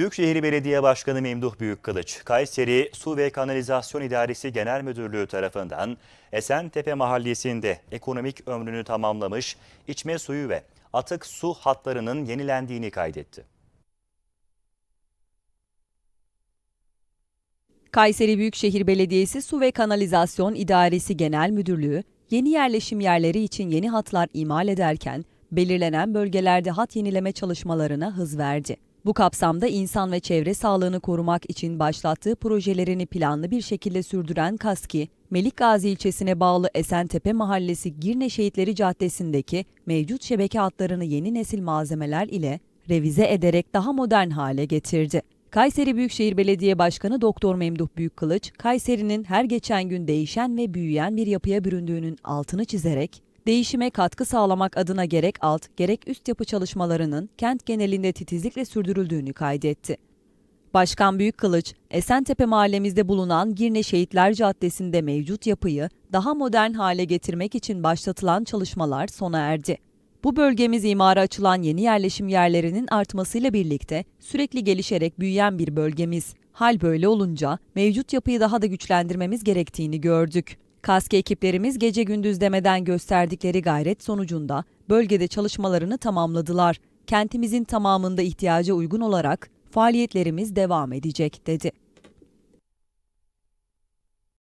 Büyükşehir Belediye Başkanı Memduh Büyükkılıç, Kayseri Su ve Kanalizasyon İdaresi Genel Müdürlüğü tarafından Esentepe Mahallesi'nde ekonomik ömrünü tamamlamış içme suyu ve atık su hatlarının yenilendiğini kaydetti. Kayseri Büyükşehir Belediyesi Su ve Kanalizasyon İdaresi Genel Müdürlüğü, yeni yerleşim yerleri için yeni hatlar imal ederken belirlenen bölgelerde hat yenileme çalışmalarına hız verdi. Bu kapsamda insan ve çevre sağlığını korumak için başlattığı projelerini planlı bir şekilde sürdüren Kaski, Melikgazi ilçesine bağlı Esentepe Mahallesi Girne Şehitleri Caddesi'ndeki mevcut şebeke hatlarını yeni nesil malzemeler ile revize ederek daha modern hale getirdi. Kayseri Büyükşehir Belediye Başkanı Doktor Memduh Büyükkılıç, Kayseri'nin her geçen gün değişen ve büyüyen bir yapıya büründüğünün altını çizerek Değişime katkı sağlamak adına gerek alt gerek üst yapı çalışmalarının kent genelinde titizlikle sürdürüldüğünü kaydetti. Başkan Büyük Kılıç, Esentepe mahallemizde bulunan Girne Şehitler Caddesi'nde mevcut yapıyı daha modern hale getirmek için başlatılan çalışmalar sona erdi. Bu bölgemiz imara açılan yeni yerleşim yerlerinin artmasıyla birlikte sürekli gelişerek büyüyen bir bölgemiz. Hal böyle olunca mevcut yapıyı daha da güçlendirmemiz gerektiğini gördük. Kask ekiplerimiz gece gündüz demeden gösterdikleri gayret sonucunda bölgede çalışmalarını tamamladılar. Kentimizin tamamında ihtiyaca uygun olarak faaliyetlerimiz devam edecek dedi.